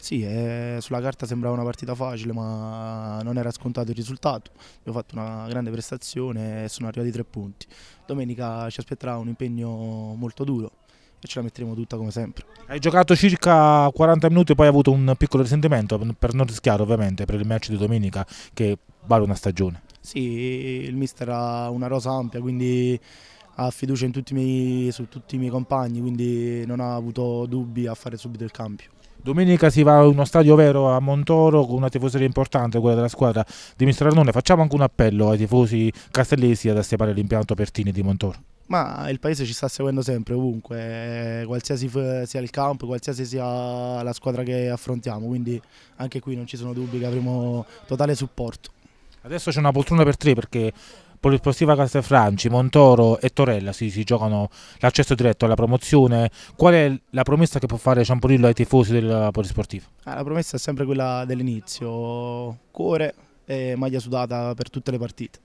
Sì, eh, sulla carta sembrava una partita facile, ma non era scontato il risultato. Abbiamo fatto una grande prestazione e sono arrivati tre punti. Domenica ci aspetterà un impegno molto duro e ce la metteremo tutta come sempre. Hai giocato circa 40 minuti e poi hai avuto un piccolo risentimento per non rischiare ovviamente per il match di domenica che vale una stagione. Sì, il mister ha una rosa ampia, quindi ha fiducia tutti miei, su tutti i miei compagni, quindi non ha avuto dubbi a fare subito il cambio. Domenica si va a uno stadio vero a Montoro con una tifoseria importante, quella della squadra di Mister Arnone. Facciamo anche un appello ai tifosi castellesi ad assiepare l'impianto Pertini di Montoro. Ma il paese ci sta seguendo sempre, ovunque, eh, qualsiasi sia il campo, qualsiasi sia la squadra che affrontiamo, quindi anche qui non ci sono dubbi che avremo totale supporto. Adesso c'è una poltrona per tre perché Polisportiva Castelfranci, Montoro e Torella si, si giocano l'accesso diretto alla promozione. Qual è la promessa che può fare Ciampolillo ai tifosi del Polisportivo? Eh, ah, la promessa è sempre quella dell'inizio, cuore e maglia sudata per tutte le partite.